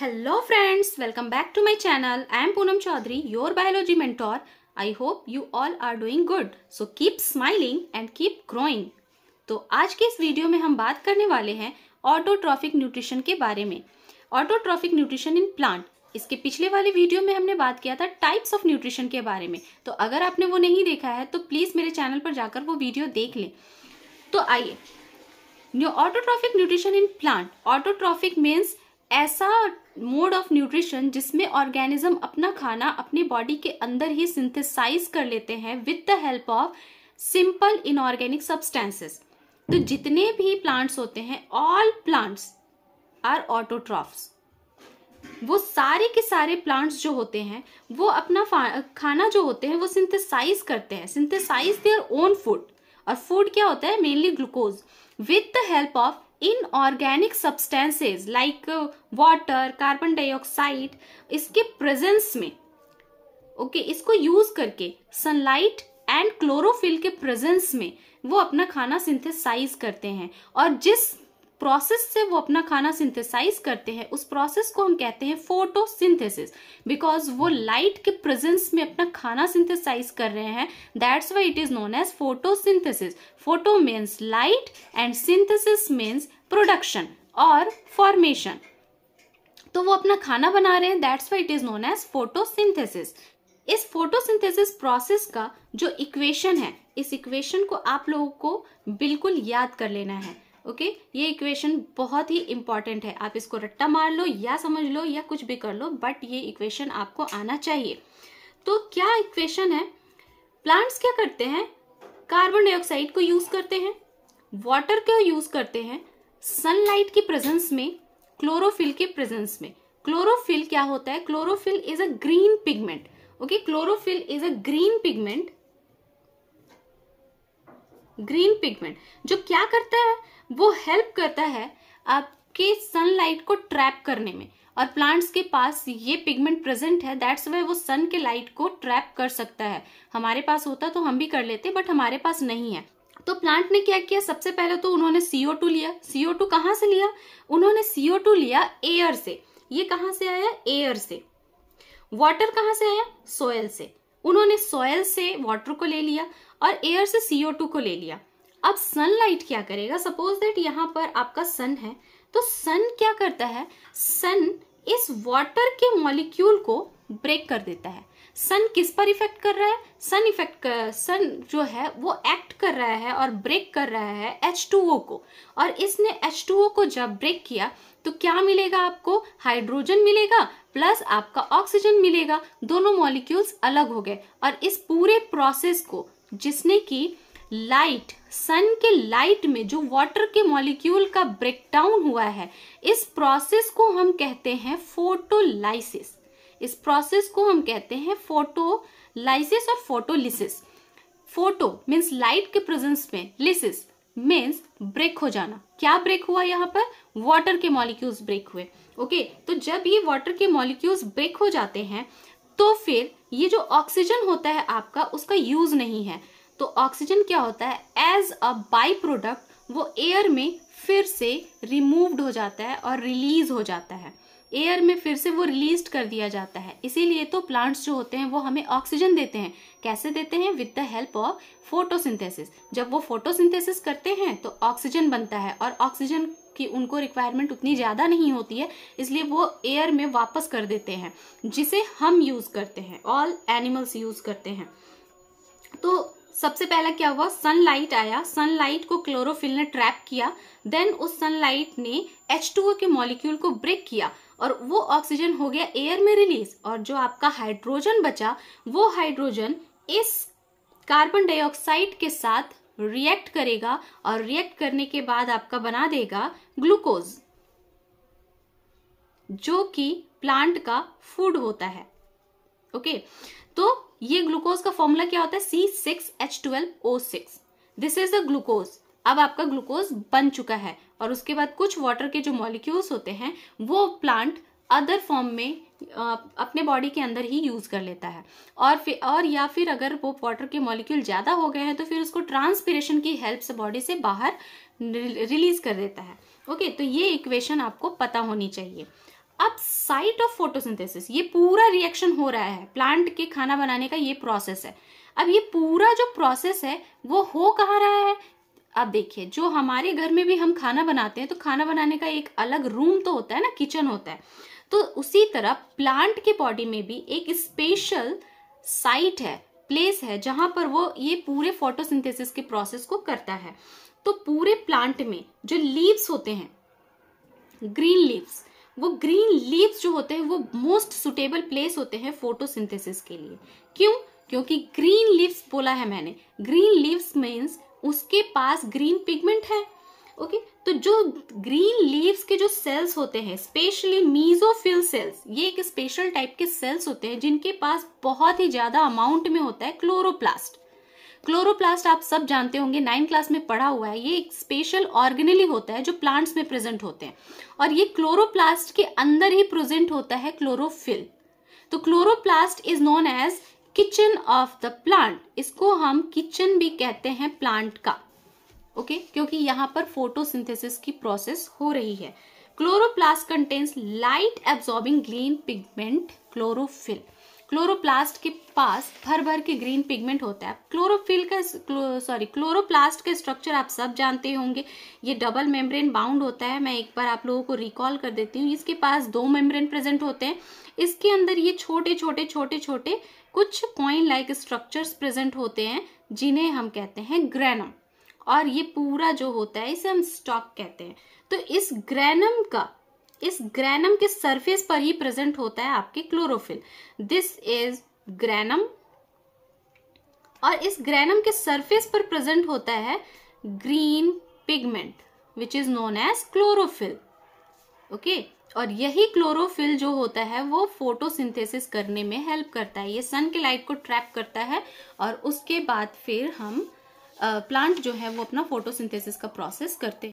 Hello friends welcome back to my channel I am Poonam Chaudhary your biology mentor I hope you all are doing good so keep smiling and keep growing तो आज के इस video में हम बात करने वाले हैं ऑटोट्रॉफिक न्यूट्रिशन के बारे में ऑटोट्रॉफिक न्यूट्रिशन इन प्लांट इसके पिछले वाले वीडियो में हमने बात किया था टाइप्स ऑफ न्यूट्रिशन के बारे में तो अगर आपने वो नहीं देखा है तो प्लीज़ मेरे चैनल पर जाकर वो वीडियो देख लें तो आइए autotrophic nutrition in plant autotrophic means ऐसा मोड ऑफ न्यूट्रिशन जिसमें ऑर्गेनिज्म अपना खाना अपनी बॉडी के अंदर ही सिंथेसाइज कर लेते हैं with the help of simple inorganic substances तो जितने भी प्लांट्स होते हैं ऑल प्लांट्स आर ऑटोट्रॉफ्स वो सारे के सारे प्लांट्स जो होते हैं वो अपना खाना जो होते हैं वो सिंथेसाइज करते हैं सिंथेसाइज देयर ओन फूड और फूड क्या होता है mainly glucose with the help of inorganic substances like water carbon dioxide इसके प्रेजेंस में ओके okay, इसको यूज करके सनलाइट एंड क्लोरोफिल के प्रेजेंस में वो अपना खाना सिंथेसाइज करते हैं और जिस प्रोसेस से वो अपना खाना सिंथेसाइज करते हैं उस प्रोसेस को हम कहते हैं फोटोसिंथेसिस बिकॉज वो लाइट के प्रेजेंस में अपना खाना सिंथेसाइज कर रहे हैं that's why it is known as photosynthesis photo means light and synthesis means production और फॉर्मेशन तो वो अपना खाना बना रहे हैं that's why it is known as photosynthesis इस फोटोसिंथेसिस प्रोसेस का जो इक्वेशन है इस इक्वेशन को आप लोगों को बिल्कुल याद कर लेना है ओके ये इक्वेशन बहुत ही इंपॉर्टेंट है आप इसको रट्टा मार लो या समझ लो या कुछ भी कर लो बट ये इक्वेशन आपको आना चाहिए तो क्या इक्वेशन है प्लांट्स क्या करते हैं कार्बन डाइऑक्साइड को यूज करते हैं वाटर को यूज करते हैं सनलाइट की प्रेजेंस में क्लोरोफिल के प्रेजेंस में क्लोरोफिल क्या होता है chlorophyll is a green pigment okay chlorophyll is a green pigment green pigment जो क्या करता है वो हेल्प करता है आपके सनलाइट को ट्रैप करने में और प्लांट्स के पास ये पिगमेंट प्रेजेंट है दैट्स वे वो सन के लाइट को ट्रैप कर सकता है हमारे पास होता तो हम भी कर लेते बट हमारे पास नहीं है तो प्लांट ने क्या किया सबसे पहले तो उन्होंने सीओ टू लिया सीओ टू कहाँ से लिया उन्होंने सीओ टू लिया एयर से ये कहाँ से आया एयर से वाटर कहाँ से आया सोयल से उन्होंने सोयल से वाटर को ले लिया और एयर से सीओ टू को ले लिया अब सनलाइट क्या करेगा सपोज दैट यहाँ पर आपका सन है तो सन क्या करता है सन इस वाटर के मॉलिक्यूल को ब्रेक कर देता है सन किस पर इफेक्ट कर रहा है सन इफेक्ट सन जो है वो एक्ट कर रहा है और ब्रेक कर रहा है H2O को और इसने H2O को जब ब्रेक किया तो क्या मिलेगा आपको हाइड्रोजन मिलेगा प्लस आपका ऑक्सीजन मिलेगा दोनों मॉलिक्यूल्स अलग हो गए और इस पूरे प्रोसेस को जिसने कि लाइट सन के लाइट में जो वाटर के मॉलिक्यूल का ब्रेकडाउन हुआ है इस प्रोसेस को हम कहते हैं फोटोलाइसिस इस प्रोसेस को हम कहते हैं फोटोलाइसिस और फोटोलिसिस फोटो मीन्स लाइट के प्रेजेंस में लिसिस मीन्स ब्रेक हो जाना क्या ब्रेक हुआ यहाँ पर वाटर के मॉलिक्यूल्स ब्रेक हुए ओके okay, तो जब ये वाटर के मॉलिक्यूल्स ब्रेक हो जाते हैं तो फिर ये जो ऑक्सीजन होता है आपका उसका यूज नहीं है तो ऑक्सीजन क्या होता है एज अ बाई प्रोडक्ट वो एयर में फिर से रिमूव्ड हो जाता है और रिलीज हो जाता है एयर में फिर से वो रिलीज कर दिया जाता है इसीलिए तो प्लांट्स जो होते हैं वो हमें ऑक्सीजन देते हैं कैसे देते हैं with the help of photosynthesis जब वो फोटोसिंथेसिस करते हैं तो ऑक्सीजन बनता है और ऑक्सीजन कि उनको रिक्वायरमेंट उतनी ज़्यादा नहीं होती है इसलिए वो एयर में वापस कर देते हैं जिसे हम यूज़ करते हैं ऑल एनिमल्स यूज़ करते हैं तो सबसे पहला क्या हुआ सनलाइट आया सनलाइट को क्लोरोफिल ने ट्रैप किया देन उस सनलाइट ने एच के मॉलिक्यूल को ब्रेक किया और वो ऑक्सीजन हो गया एयर में रिलीज और जो आपका हाइड्रोजन बचा वो हाइड्रोजन इस कार्बन डाइऑक्साइड के साथ रिएक्ट करेगा और रिएक्ट करने के बाद आपका बना देगा ग्लूकोज जो कि प्लांट का फूड होता है ओके okay? तो ये ग्लूकोज का फॉर्मूला क्या होता है C six H twelve O six this is the glucose अब आपका ग्लूकोज बन चुका है और उसके बाद कुछ वाटर के जो मॉलिक्यूल्स होते हैं वो प्लांट अदर फॉर्म में अपने बॉडी के अंदर ही यूज़ कर लेता है और फिर और या फिर अगर वो वाटर के मॉलिक्यूल ज़्यादा हो गए हैं तो फिर उसको ट्रांसपिरेशन की हेल्प से बॉडी से बाहर रिलीज़ कर देता है ओके तो ये इक्वेशन आपको पता होनी चाहिए अब साइट ऑफ फोटोसिंथेसिस ये पूरा रिएक्शन हो रहा है प्लांट के खाना बनाने का ये प्रोसेस है अब ये पूरा जो प्रोसेस है वो हो कहाँ रहा है अब देखिए जो हमारे घर में भी हम खाना बनाते हैं तो खाना बनाने का एक अलग रूम तो होता है ना किचन होता है तो उसी तरह प्लांट के बॉडी में भी एक स्पेशल साइट है प्लेस है जहां पर वो ये पूरे फोटोसिंथेसिस के प्रोसेस को करता है तो पूरे प्लांट में जो लीव्स होते हैं ग्रीन लीव्स वो ग्रीन लीव्स जो होते हैं वो मोस्ट सुटेबल प्लेस होते हैं फोटोसिंथेसिस के लिए क्यों क्योंकि ग्रीन लीव्स बोला है मैंने ग्रीन लीव्स मीन्स उसके पास ग्रीन पिगमेंट है ओके तो जो ग्रीन लीव्स के जो सेल्स होते हैं स्पेशली मीजोफिल सेल्स ये एक स्पेशल टाइप के सेल्स होते हैं जिनके पास बहुत ही ज्यादा अमाउंट में होता है क्लोरोप्लास्ट क्लोरोप्लास्ट आप सब जानते होंगे नाइन क्लास में पढ़ा हुआ है ये एक स्पेशल ऑर्गेनली होता है जो प्लांट्स में प्रेजेंट होते हैं और ये क्लोरोप्लास्ट के अंदर ही प्रेजेंट होता है क्लोरोफिल तो chloroplast is known as kitchen of the plant इसको हम किचन भी कहते हैं प्लांट का ओके okay? क्योंकि यहाँ पर फोटोसिंथेसिस की प्रोसेस हो रही है chloroplast contains light absorbing green pigment chlorophyll chloroplast के पास भर भर के ग्रीन पिगमेंट होता है क्लोरोफिल का सॉरी क्लोरोप्लास्ट का स्ट्रक्चर आप सब जानते होंगे ये डबल मेम्ब्रेन बाउंड होता है मैं एक बार आप लोगों को रिकॉल कर देती हूँ इसके पास दो मेम्ब्रेन प्रेजेंट होते हैं इसके अंदर ये छोटे छोटे छोटे छोटे कुछ कॉइन लाइक स्ट्रक्चर्स प्रेजेंट होते हैं जिन्हें हम कहते हैं ग्रेनम और ये पूरा जो होता है इसे हम स्टॉक कहते हैं तो इस ग्रैनम का इस ग्रैनम के सरफेस पर ही प्रेजेंट होता है आपके क्लोरोफिल दिस इज ग्रैनम और इस ग्रैनम के सरफेस पर प्रेजेंट होता है green pigment which is known as chlorophyll okay और यही क्लोरोफिल जो होता है वो फोटोसिंथेसिस करने में हेल्प करता है ये सन के लाइट को ट्रैप करता है और उसके बाद फिर हम प्लांट जो है वो अपना फोटोसिंथेसिस का प्रोसेस करते